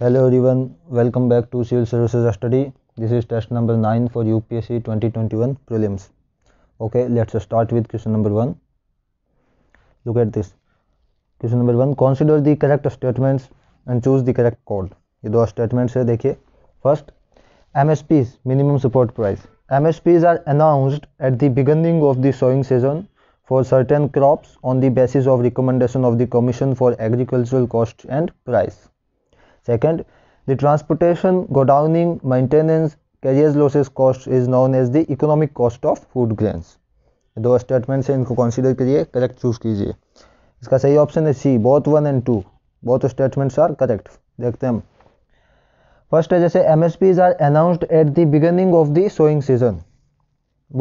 Hello everyone, welcome back to Civil Services Study. This is test number 9 for UPSC 2021 prelims. Okay, let's start with question number 1. Look at this. Question number 1 consider the correct statements and choose the correct code. These दो statements are, देखिए First, MSPs minimum support price. MSPs are announced at the beginning of the sowing season for certain crops on the basis of recommendation of the Commission for Agricultural Costs and Price. Second, the transportation, godowning, maintenance, carriage losses cost is known as the economic cost of food grains. दो statements हैं इनको consider करिए correct choose कीजिए इसका सही option है C both one and two both statements are correct देखते हैं हम फर्स्ट है जैसे M S Ps are announced at the beginning of the sowing season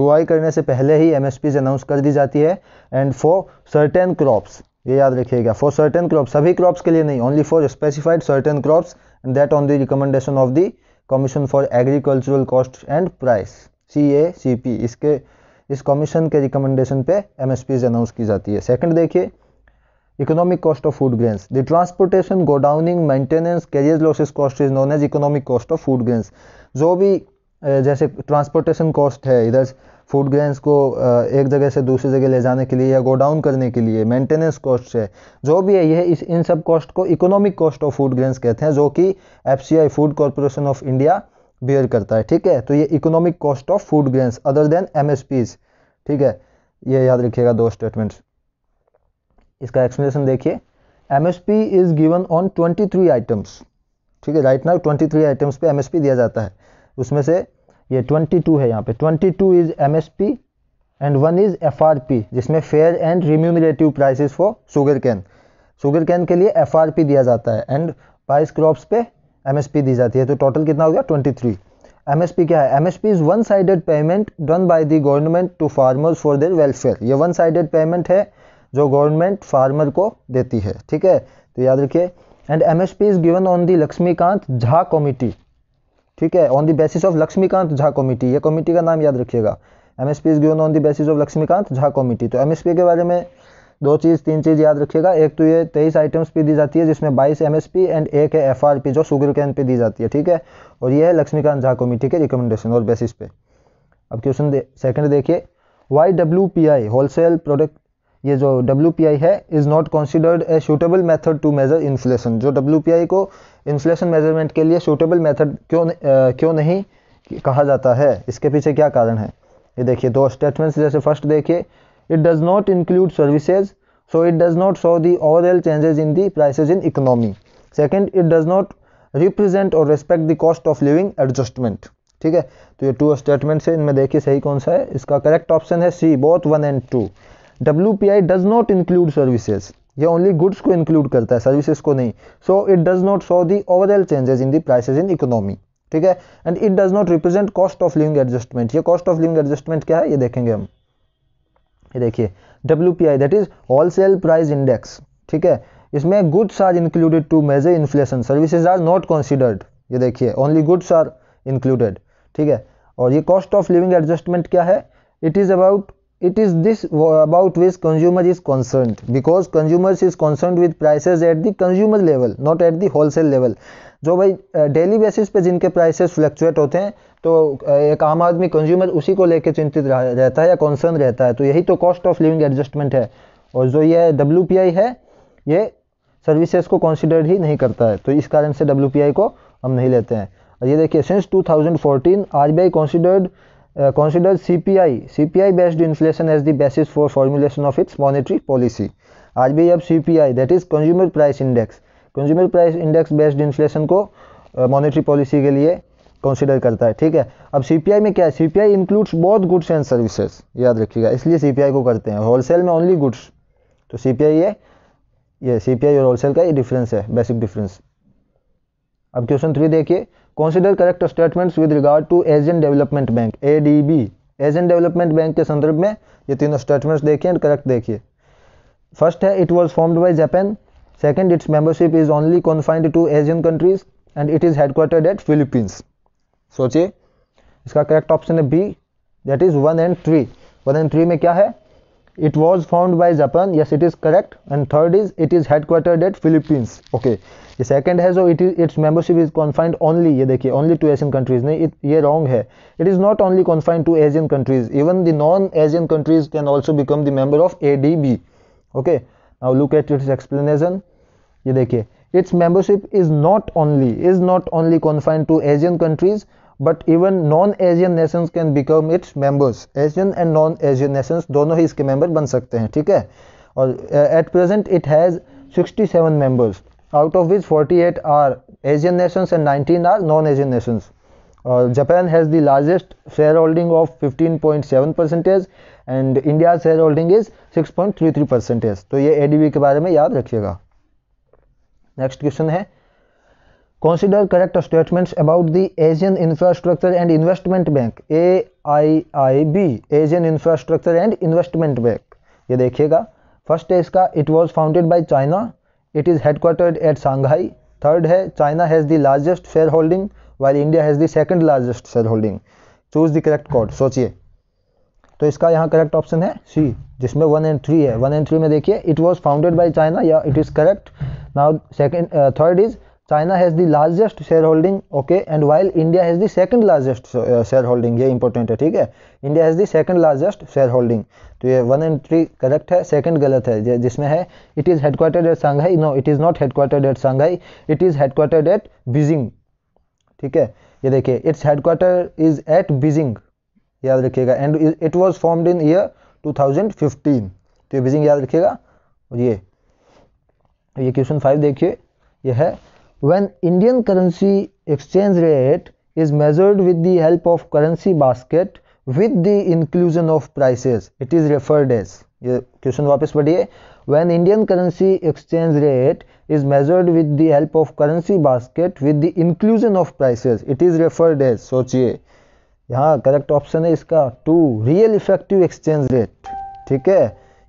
बुआई करने से पहले ही एम एस पीज अनाउंस कर दी जाती है एंड फॉर सर्टेन क्रॉप्स ये याद रखिएगा फॉर सर्टेन क्रॉप सभी क्रॉप्स के लिए नहीं only for specified certain crops and that on the recommendation of the commission for agricultural cost and price C A C P इसके इस कमीशन के रिकमेंडेशन पे एम एस पीज अनाउंस की जाती है सेकंड देखिए economic cost of food grains the transportation godowning maintenance carrier losses cost is known as economic cost of food grains जो भी जैसे ट्रांसपोर्टेशन कॉस्ट है इधर फूड ग्रेन्स को एक जगह से दूसरी जगह ले जाने के लिए या गोडाउन करने के लिए मेंटेनेंस कॉस्ट है जो भी है यह इस इन सब कॉस्ट को economic cost of food grains कहते हैं जो कि F food corporation of India bear करता है ठीक है तो ये economic cost of food grains other than M ठीक है ये याद रखिएगा दो स्टेटमेंट्स इसका एक्सप्लेनेशन देखिए M is given on three items ठीक है राइट नाउ थ्री आइटम्स पे एम दिया जाता है उसमें से ये 22 है यहाँ पे 22 two is M S P and one is F R P जिसमें fair and remunerative prices for sugar cane sugar cane के लिए एफ आर पी दिया जाता है एंड बाइस क्रॉप्स पे एम एस पी दी जाती है तो टोटल कितना हो गया twenty three M S P क्या है M S P is one sided payment done by the government to farmers for their welfare ये वन साइडेड पेमेंट है जो गवर्नमेंट फार्मर को देती है ठीक है तो याद रखिए and M S P is given on the Laxmikant Jha committee ठीक है on the basis of Laxmikant Jha committee ये कमेटी का नाम याद रखिएगा M S P is given on the basis of Laxmikant Jha committee तो एम के बारे में दो चीज़ तीन चीज़ याद रखिएगा एक तो ये तेईस आइटम्स पे दी जाती है जिसमें बाईस एम एंड एक है एफ जो शुगर कैन पे दी जाती है ठीक है और ये है लक्ष्मीकांत झा कमेटी के रिकमेंडेशन और बेसिस पे अब क्वेश्चन दे, सेकंड देखिए Y W P I wholesale product ये जो डब्ल्यू है is not considered a suitable method to measure inflation जो डब्ल्यू को इन्फ्लेशन मेजरमेंट के लिए शूटेबल मेथड क्यों क्यों नहीं कहा जाता है इसके पीछे क्या कारण है ये देखिए दो स्टेटमेंट्स जैसे फर्स्ट देखिए it does not include services so it does not show the overall changes in the prices in economy second it does not represent और respect the cost of living adjustment ठीक है तो ये two statements है इनमें देखिए सही कौन सा है इसका करेक्ट ऑप्शन है C both one and two W P I does not include services ये ओनली गुड्स को इंक्लूड करता है सर्विसेज को नहीं so it does not so the overall changes in the prices in economy ठीक है and it does not represent cost of living adjustment ये cost of living adjustment क्या है ये देखेंगे हम ये देखिए W P I that is wholesale price index ठीक है इसमें goods are included to measure inflation services are not considered ये देखिए ओनली गुड्स आर इंक्लूडेड ठीक है और ये कॉस्ट ऑफ लिविंग एडजस्टमेंट क्या है it is about it is this about which consumer is concerned because consumers is concerned with prices at the consumer level not at the wholesale level जो भाई daily basis पे जिनके prices fluctuate होते हैं तो एक आम आदमी कंज्यूमर उसी को लेके चिंतित रहता है या कॉन्सर्न रहता है तो यही तो कॉस्ट ऑफ लिविंग एडजस्टमेंट है और जो ये डब्ल्यू है ये सर्विसेज को कंसिडर ही नहीं करता है तो इस कारण से डब्ल्यू को हम नहीं लेते हैं और ये देखिए since 2014 I considered uh, considers CPI, CPI based inflation as the basis for formulation of its monetary policy. RBI अब CPI that is consumer price index, consumer price index based inflation को monetary policy के लिए consider करता है ठीक है अब CPI में क्या है CPI includes both goods and services याद रखिएगा इसलिए सीपीआई को करते हैं होलसेल में ओनली गुड्स तो सीपीआई ये ये सीपीआई और होलसेल का ये डिफरेंस है बेसिक डिफरेंस अब क्वेश्चन थ्री देखिए consider correct statements with regard to Asian Development Bank a Asian Development Bank के संदर्भ में ये तीनों स्टेटमेंट्स देखिए एंड करेक्ट देखिए फर्स्ट है it was formed by Japan second its membership is only confined to Asian countries and it is headquartered at Philippines सोचिए इसका करेक्ट ऑप्शन है B that is one and three one and three में क्या है it was found by japan yes it is correct and third is it is headquartered at philippines okay the second has so oh, it is its membership is confined only ye dekhi, only to asian countries nahi ye wrong hai it is not only confined to asian countries even the non asian countries can also become the member of adb okay now look at its explanation ye dekhi, its membership is not only is not only confined to asian countries but even non Asian nations can become its members Asian and non Asian nations दोनों ही इसके member बन सकते हैं ठीक है और at present it has 67 members out of which 48 are Asian nations and 19 are non Asian nations और Japan has the largest share holding of 15.7 percentage and India share holding is 6.33 percentage तो ये A के बारे में याद रखिएगा next question है consider correct statements about the asian infrastructure and investment bank B asian infrastructure and investment bank ये देखिएगा फर्स्ट है इसका it was founded by China it is headquartered at Shanghai third है China has the largest share holding while India has the second largest share holding choose the correct code सोचिए तो इसका यहाँ correct option है C जिसमें one and three है one and three में देखिए it was founded by China या it is correct now second third is China has China largest share holding okay and while India has has second largest share holding ये important है ठीक है India has has second largest share holding तो ये one and three correct है second गलत है जिसमें है it is headquartered at Shanghai no it is not headquartered at Shanghai it is headquartered at Beijing ठीक है ये देखिए its headquarter is at Beijing याद रखिएगा and it was formed in year 2015 तो ये बीजिंग याद रखिएगा और ये ये क्वेश्चन फाइव देखिए यह है when Indian currency exchange rate is measured with the help of currency basket with the inclusion of prices it is referred as ये क्वेश्चन वापस पढ़िए when Indian currency exchange rate is measured with the help of currency basket with the inclusion of prices it is referred as सोचिए यहाँ correct option है इसका two real effective exchange rate ठीक है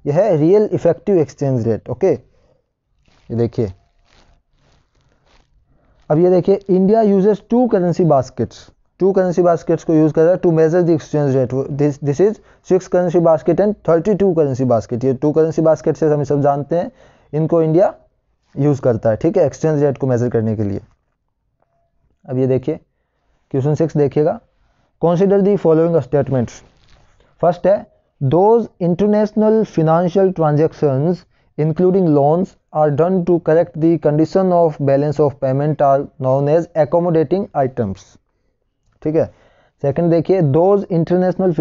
यह है real effective exchange rate okay ये देखिए अब ये देखिए India uses two currency baskets two currency baskets को यूज़ कर रहा है to measure the exchange rate this is six currency basket and thirty two currency basket ये टू करेंसी बास्केट से हम सब जानते हैं इनको इंडिया यूज़ करता है ठीक है एक्सचेंज रेट को मेजर करने के लिए अब ये देखिए क्वेश्चन सिक्स देखिएगा consider the following statements first है those international financial transactions including loans, are done to correct the condition of balance of payment are known as accommodating items ठीक है सेकेंड देखिए those international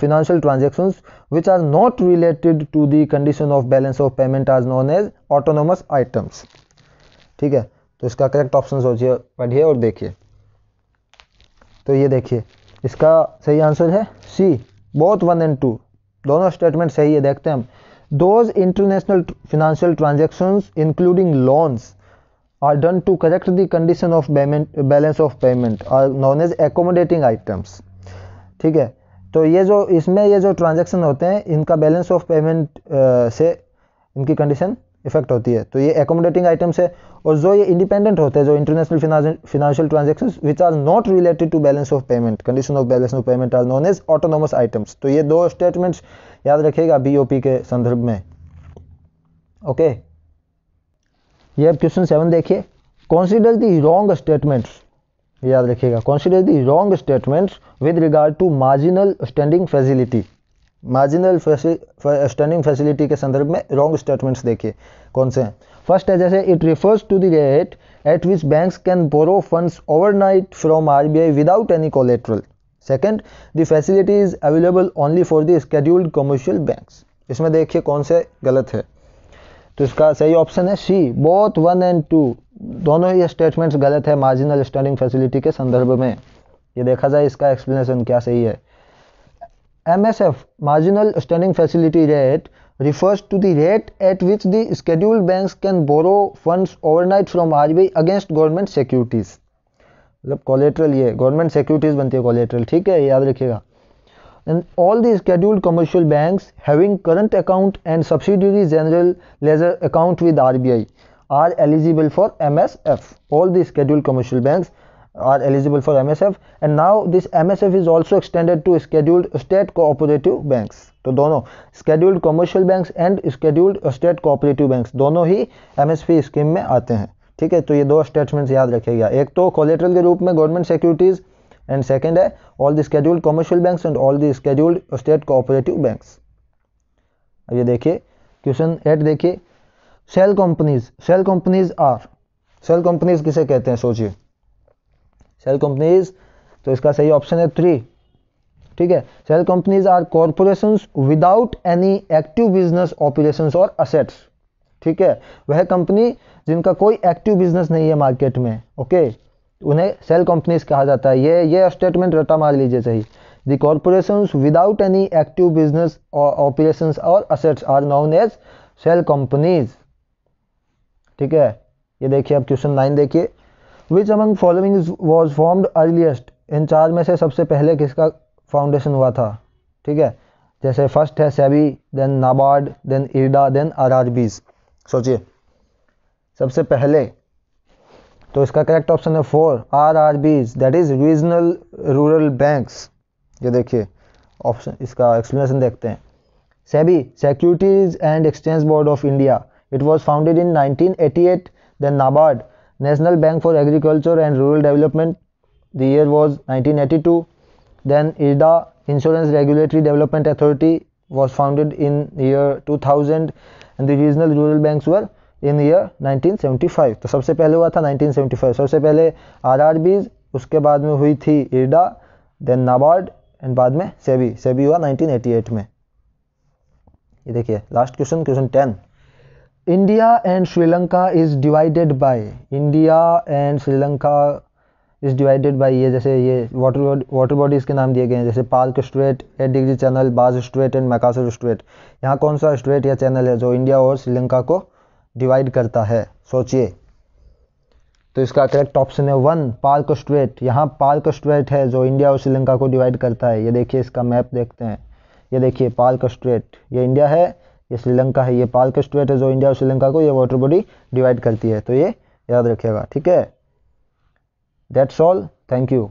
financial transaction which are not related to the condition of balance of payment are known as autonomous items ठीक है तो इसका correct option सोचिए पढ़िए और देखिए तो ये देखिए इसका सही आंसर है C both one and two दोनों स्टेटमेंट सही है देखते हैं हम those international financial transactions including loans are done to correct the condition of payment balance of payment are known as accommodating items ठीक है तो ये जो इसमें ये जो ट्रांजैक्शन होते हैं इनका बैलेंस ऑफ पेमेंट से इनकी कंडीशन इफेक्ट होती है तो ये एकोमोडेटिंग आइटम्स है और जो ये इंडिपेंडेंट होते हैं जो international financial transaction which are not related to balance of payment condition of balance of payment are known as autonomous items तो ये दो स्टेटमेंट्स याद रखेगा बी के संदर्भ में ओके okay. ये अब क्वेश्चन सेवन देखिए कॉन्सिडर दी रॉन्ग स्टेटमेंट्स याद रखिएगा consider the wrong statements with regard to marginal standing facility marginal standing facility के संदर्भ में रॉन्ग स्टेटमेंट्स देखिए कौन से हैं फर्स्ट है जैसे it refers to the rate at which banks can borrow funds overnight from RBI without any collateral second the facility is available only for the scheduled commercial banks इसमें देखिए कौन से गलत है तो इसका सही ऑप्शन है C both one and two दोनों ही स्टेटमेंट्स गलत है मार्जिनल स्टैंडिंग फैसिलिटी के संदर्भ में ये देखा जाए इसका एक्सप्लेनेशन क्या सही है MSF marginal standing facility rate refers to the rate at which the scheduled banks can borrow funds overnight from RBI against government securities मतलब कॉलेट्रल ये गवर्नमेंट सिक्योरिटीज बनती है कॉलेट्रल ठीक है याद रखिएगा and all the scheduled commercial banks having current account and subsidiary general ledger account with RBI are eligible for MSF all the scheduled commercial banks are eligible for MSF and now this MSF is also extended to scheduled state cooperative banks तो दोनों scheduled commercial banks and scheduled state cooperative banks दोनों ही MSF scheme में आते हैं ठीक है तो ये दो स्टेटमेंट्स याद रखेगा एक तो कोलेट्रल के रूप में गवर्नमेंट सिक्योरिटीज एंड सेकेंड है all the scheduled commercial banks and all the scheduled state cooperative banks अब ये देखिए क्वेश्चन एट देखिए shell companies shell companies are shell companies किसे कहते हैं सोचिए सेल कंपनीज तो इसका सही ऑप्शन है थ्री ठीक है shell companies are corporation without any active business operation और असेट्स ठीक है वह कंपनी जिनका कोई एक्टिव बिजनेस नहीं है मार्केट में ओके उन्हें सेल कंपनीज कहा जाता है ये ये स्टेटमेंट रटा मार लीजिए सही the corporation without any active business operation और assets are known as shell companies ठीक है ये देखिए आप क्वेश्चन नाइन देखिए which among following was formed earliest इन चार में से सबसे पहले किसका फाउंडेशन हुआ था ठीक है जैसे फर्स्ट है SEBI then NABARD then IRDA then Bs सोचिए सबसे पहले तो इसका करेक्ट ऑप्शन है four R R Bs that is regional rural banks ये देखिए ऑप्शन इसका एक्सप्लेनेशन देखते हैं SEBI Securities and Exchange Board of India it was founded in 1988 then NABARD National Bank for Agriculture and Rural Development. The year was 1982. Then IRDA, Insurance Regulatory Development Authority, was founded in year 2000 and the regional rural banks were in year 1975 तो सबसे पहले हुआ था 1975 सबसे पहले RRBs उसके बाद में हुई थी इरडा देन नाबार्ड एंड बाद में सेबी सेबी हुआ 1988 में ये देखिए last question question ten India and Sri Lanka is divided by India and Sri Lanka is divided by ये जैसे ये वाटर वाटर बॉडीज़ के नाम दिए गए हैं जैसे Palk strait eight degree channel Bass strait and Makassar strait यहाँ कौन सा स्ट्रेट या चैनल है जो इंडिया और श्रीलंका को डिवाइड करता है सोचिए तो इसका करेक्ट ऑप्शन है वन पार्क स्ट्रेट यहाँ पार्क स्ट्रेट है जो इंडिया और श्रीलंका को डिवाइड करता है ये देखिए इसका मैप देखते हैं ये देखिए पार्क स्ट्रेट ये इंडिया है ये श्रीलंका है ये पाल के स्टेट है जो इंडिया और श्रीलंका को ये वाटर बॉडी डिवाइड करती है तो ये याद रखिएगा ठीक है दैट्स ऑल थैंक यू